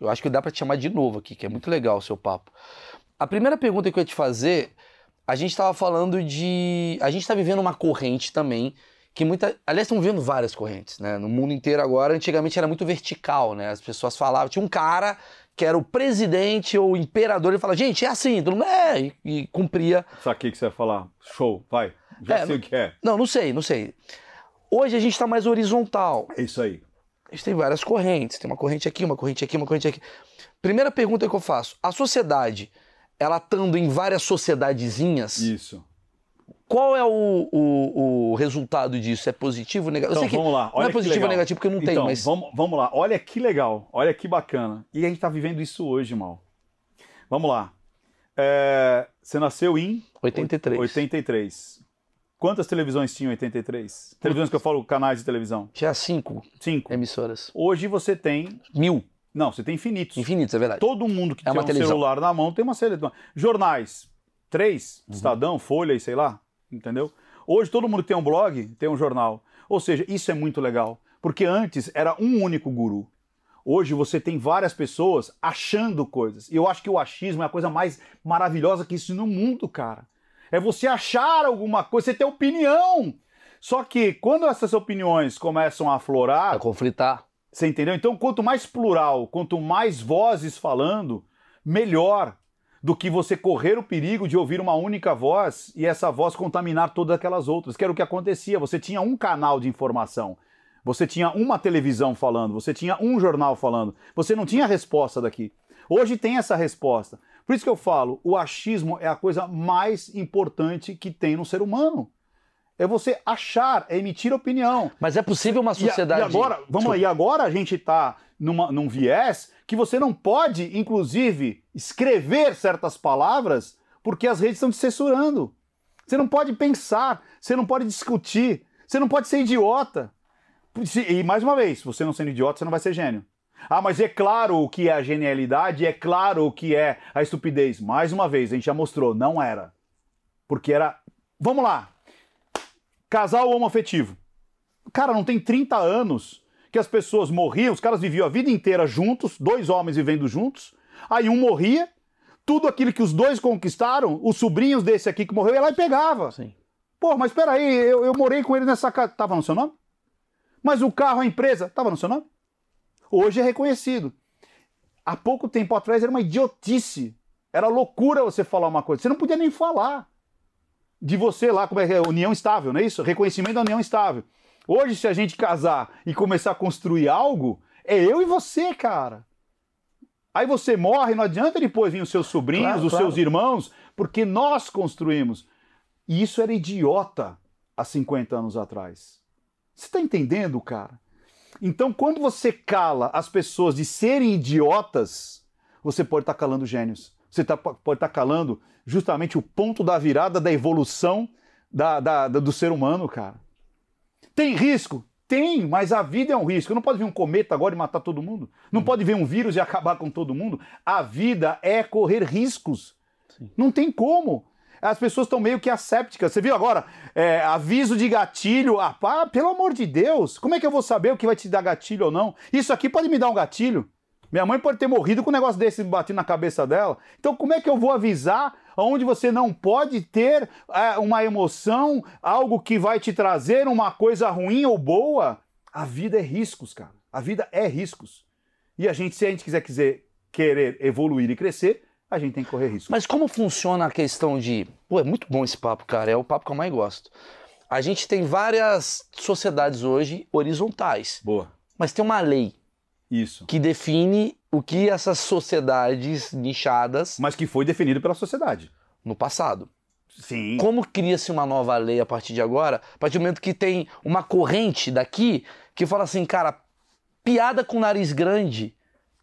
Eu acho que dá para te chamar de novo aqui, que é muito legal o seu papo. A primeira pergunta que eu ia te fazer, a gente estava falando de. A gente está vivendo uma corrente também que muita, aliás, estão vendo várias correntes, né? No mundo inteiro agora, antigamente era muito vertical, né? As pessoas falavam, tinha um cara que era o presidente ou o imperador, ele falava, gente, é assim, tudo é, e, e cumpria. Isso aqui que você ia falar, show, vai, já é, sei o que é. Não, não sei, não sei. Hoje a gente está mais horizontal. É isso aí a gente tem várias correntes. Tem uma corrente aqui, uma corrente aqui, uma corrente aqui. Primeira pergunta que eu faço: a sociedade, ela estando em várias sociedadezinhas. Isso. Qual é o, o, o resultado disso? É positivo ou negativo? Então, vamos lá. Olha não é positivo ou negativo porque não então, tem, mas. Vamos, vamos lá. Olha que legal. Olha que bacana. E a gente está vivendo isso hoje, Mal. Vamos lá. É, você nasceu em. 83. 83. Quantas televisões tinha em 83? Televisões que eu falo, canais de televisão. Tinha cinco. Cinco. Emissoras. Hoje você tem. Mil. Não, você tem infinitos. Infinitos, é verdade. Todo mundo que é tem um televisão. celular na mão tem uma série de Jornais. Três. Uhum. Estadão, Folha e sei lá. Entendeu? Hoje todo mundo que tem um blog tem um jornal. Ou seja, isso é muito legal. Porque antes era um único guru. Hoje você tem várias pessoas achando coisas. E eu acho que o achismo é a coisa mais maravilhosa que existe no mundo, cara é você achar alguma coisa, você ter opinião. Só que quando essas opiniões começam a aflorar. A conflitar. Você entendeu? Então, quanto mais plural, quanto mais vozes falando, melhor do que você correr o perigo de ouvir uma única voz e essa voz contaminar todas aquelas outras, que era o que acontecia. Você tinha um canal de informação, você tinha uma televisão falando, você tinha um jornal falando, você não tinha resposta daqui. Hoje tem essa resposta. Por isso que eu falo, o achismo é a coisa mais importante que tem no ser humano. É você achar, é emitir opinião. Mas é possível uma sociedade. E, e agora, vamos aí. agora a gente está num viés que você não pode, inclusive, escrever certas palavras porque as redes estão te censurando. Você não pode pensar, você não pode discutir, você não pode ser idiota. E mais uma vez, você não sendo idiota, você não vai ser gênio. Ah, mas é claro o que é a genialidade, é claro o que é a estupidez. Mais uma vez, a gente já mostrou, não era. Porque era. Vamos lá! Casal homoafetivo. Cara, não tem 30 anos que as pessoas morriam, os caras viviam a vida inteira juntos, dois homens vivendo juntos, aí um morria, tudo aquilo que os dois conquistaram, os sobrinhos desse aqui que morreu, ia lá e pegava. Sim. Pô, mas peraí, eu, eu morei com ele nessa casa. Tava no seu nome? Mas o carro, a empresa, tava no seu nome? hoje é reconhecido. Há pouco tempo atrás era uma idiotice, era loucura você falar uma coisa. Você não podia nem falar de você lá, como é que é, união estável, não é isso? Reconhecimento da união estável. Hoje, se a gente casar e começar a construir algo, é eu e você, cara. Aí você morre, não adianta depois vir os seus sobrinhos, claro, os claro. seus irmãos, porque nós construímos. E isso era idiota há 50 anos atrás. Você está entendendo, cara? Então, quando você cala as pessoas de serem idiotas, você pode estar tá calando gênios. Você tá, pode estar tá calando justamente o ponto da virada da evolução da, da, da, do ser humano, cara. Tem risco? Tem, mas a vida é um risco. Não pode vir um cometa agora e matar todo mundo. Não hum. pode vir um vírus e acabar com todo mundo. A vida é correr riscos. Sim. Não tem como as pessoas estão meio que assépticas. Você viu agora? É, aviso de gatilho. Ah, pá, pelo amor de Deus, como é que eu vou saber o que vai te dar gatilho ou não? Isso aqui pode me dar um gatilho. Minha mãe pode ter morrido com um negócio desse batendo na cabeça dela. Então, como é que eu vou avisar onde você não pode ter é, uma emoção, algo que vai te trazer uma coisa ruim ou boa? A vida é riscos, cara. A vida é riscos. E a gente, se a gente quiser, quiser querer evoluir e crescer, a gente tem que correr risco. Mas como funciona a questão de. Pô, é muito bom esse papo, cara. É o papo que eu mais gosto. A gente tem várias sociedades hoje horizontais. Boa. Mas tem uma lei. Isso. Que define o que essas sociedades nichadas. Mas que foi definido pela sociedade. No passado. Sim. Como cria-se uma nova lei a partir de agora? A partir do momento que tem uma corrente daqui que fala assim, cara, piada com nariz grande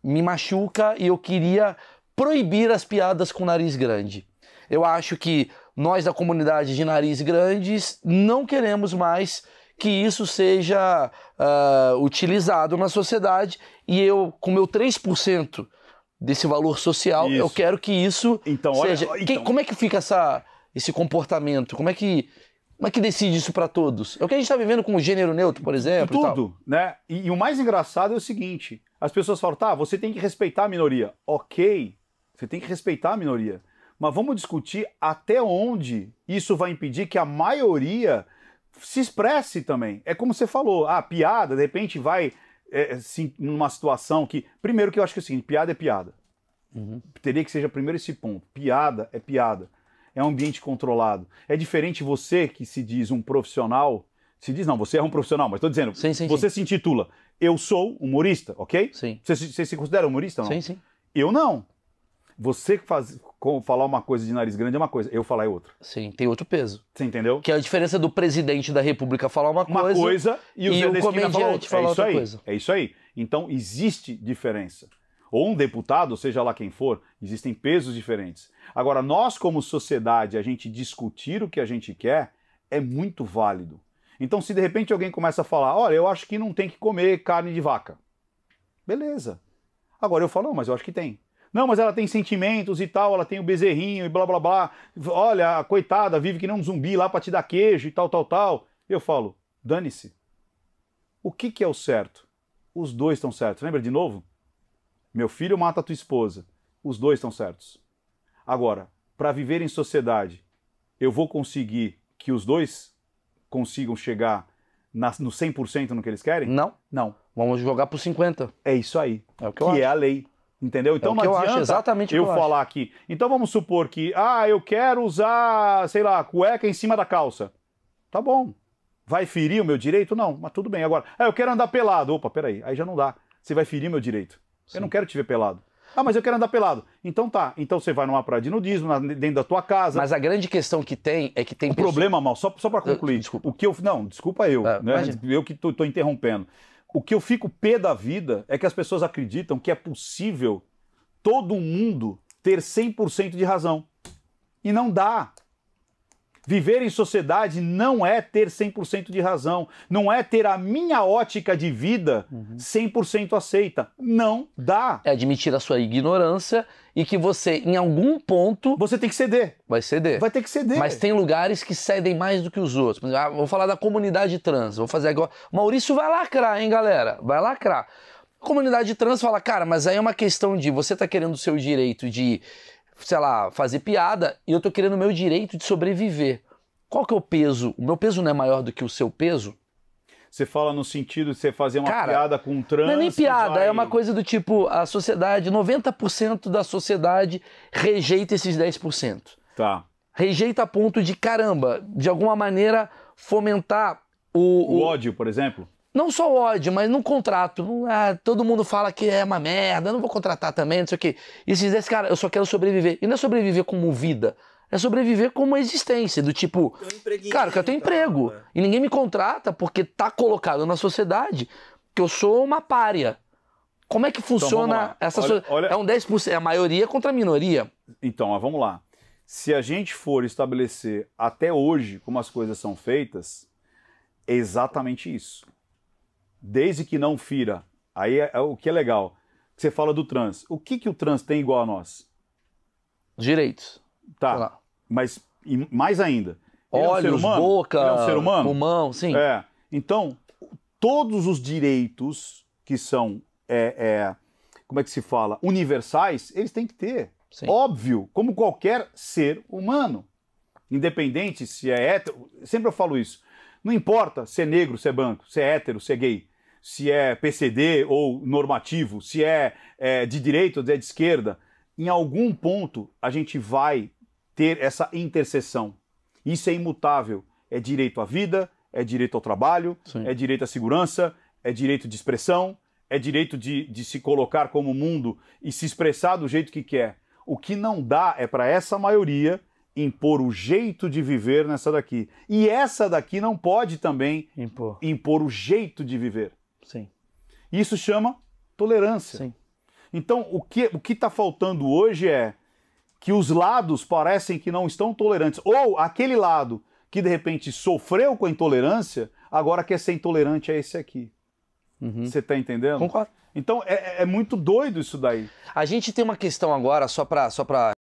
me machuca e eu queria proibir as piadas com nariz grande. Eu acho que nós da comunidade de nariz grandes não queremos mais que isso seja uh, utilizado na sociedade e eu, com meu 3% desse valor social, isso. eu quero que isso então, seja. Olha, então... Quem, como é que fica essa, esse comportamento? Como é que. Como é que decide isso para todos? É o que a gente está vivendo com o gênero neutro, por exemplo. Tudo, e né? E, e o mais engraçado é o seguinte: as pessoas falam, tá, você tem que respeitar a minoria. Ok, você tem que respeitar a minoria. Mas vamos discutir até onde isso vai impedir que a maioria se expresse também. É como você falou, a ah, piada, de repente, vai é, é sim, numa situação que. Primeiro que eu acho que é o seguinte, piada é piada. Uhum. Teria que seja primeiro esse ponto. Piada é piada. É um ambiente controlado. É diferente você que se diz um profissional. Se diz, não, você é um profissional, mas estou dizendo, sim, sim, você se intitula eu sou humorista, ok? Sim. Você, você se considera humorista ou não? Sim, sim. Eu não. Você faz, com, falar uma coisa de nariz grande é uma coisa, eu falar é outra. Sim, tem outro peso. Você entendeu? Que é a diferença do presidente da República falar uma, uma coisa, coisa e o, e o comediante falar, outra. é outra coisa. É isso aí. Então existe diferença. Ou um deputado, seja lá quem for, existem pesos diferentes. Agora, nós como sociedade, a gente discutir o que a gente quer é muito válido. Então, se de repente alguém começa a falar, olha, eu acho que não tem que comer carne de vaca. Beleza. Agora eu falo, não, mas eu acho que tem. Não, mas ela tem sentimentos e tal, ela tem o bezerrinho e blá blá blá. Olha, coitada, vive que nem um zumbi lá para te dar queijo e tal, tal, tal. Eu falo, dane-se. O que, que é o certo? Os dois estão certos. Lembra de novo? Meu filho mata a tua esposa. Os dois estão certos. Agora, para viver em sociedade, eu vou conseguir que os dois consigam chegar na, no 100% no que eles querem? Não. Não. Vamos jogar pro 50. É isso aí. É o que, que é acho. a lei. Entendeu? É então é não eu adianta acho exatamente eu, eu falar aqui. Então vamos supor que, ah, eu quero usar, sei lá, cueca em cima da calça. Tá bom. Vai ferir o meu direito? Não, mas tudo bem. Agora, ah, eu quero andar pelado. Opa, peraí, aí já não dá. Você vai ferir meu direito. Sim. Eu não quero te ver pelado. Ah, mas eu quero andar pelado. Então tá. Então você vai numa praia de nudismo, na, dentro da tua casa. Mas a grande questão que tem é que tem. O pessoa... problema, mal, só, só para ah, concluir. Eu, desculpa. O que eu. Não, desculpa eu. Ah, né? Eu que tô, tô interrompendo. O que eu fico pé da vida é que as pessoas acreditam que é possível todo mundo ter 100% de razão. E não dá. Viver em sociedade não é ter 100% de razão, não é ter a minha ótica de vida 100% uhum. aceita. Não dá. É admitir a sua ignorância e que você, em algum ponto. Você tem que ceder. Vai ceder. Vai ter que ceder. Mas tem lugares que cedem mais do que os outros. ah, vou falar da comunidade trans, vou fazer agora. Maurício vai lacrar, hein, galera? Vai lacrar. A comunidade trans fala, cara, mas aí é uma questão de você tá querendo o seu direito de sei lá, fazer piada e eu tô querendo o meu direito de sobreviver. Qual que é o peso? O meu peso não é maior do que o seu peso? Você fala no sentido de você fazer uma Cara, piada com um trânsito Não é nem piada, vai... é uma coisa do tipo: a sociedade, 90% da sociedade rejeita esses 10%. Tá. Rejeita a ponto de, caramba, de alguma maneira fomentar o, o, o ódio, por exemplo? Não só ódio, mas no contrato. Ah, todo mundo fala que é uma merda, eu não vou contratar também, não sei o quê. E se desse cara, eu só quero sobreviver. E não é sobreviver como vida, é sobreviver como uma existência, do tipo, cara, que eu tenho emprego. Né? E ninguém me contrata porque tá colocado na sociedade que eu sou uma pária. Como é que então, funciona então, essa olha, so... É um 10%, é a maioria contra a minoria. Então, vamos lá. Se a gente for estabelecer até hoje como as coisas são feitas, é exatamente isso desde que não fira. Aí é, é o que é legal. Você fala do trans. O que, que o trans tem igual a nós? Direitos. Tá. Mas mais ainda. Ele Olhos, é um boca, é um ser humano? pulmão, sim. É. Então, todos os direitos que são, é, é, como é que se fala, universais, eles têm que ter. Sim. Óbvio, como qualquer ser humano. Independente se é hétero, sempre eu falo isso. Não importa se é negro, se é branco, se é hétero, se é gay se é PCD ou normativo, se é, é de direita ou de esquerda, em algum ponto a gente vai ter essa interseção. Isso é imutável. É direito à vida, é direito ao trabalho, Sim. é direito à segurança, é direito de expressão, é direito de, de se colocar como mundo e se expressar do jeito que quer. O que não dá é para essa maioria impor o jeito de viver nessa daqui. E essa daqui não pode também impor, impor o jeito de viver. Sim. Isso chama tolerância. Sim. Então, o que o está faltando hoje é que os lados parecem que não estão tolerantes. Ou aquele lado que de repente sofreu com a intolerância, agora quer ser intolerante a esse aqui. Uhum. Você está entendendo? Concordo. Então é, é, é, muito doido isso daí. A gente tem uma questão agora, só para só pra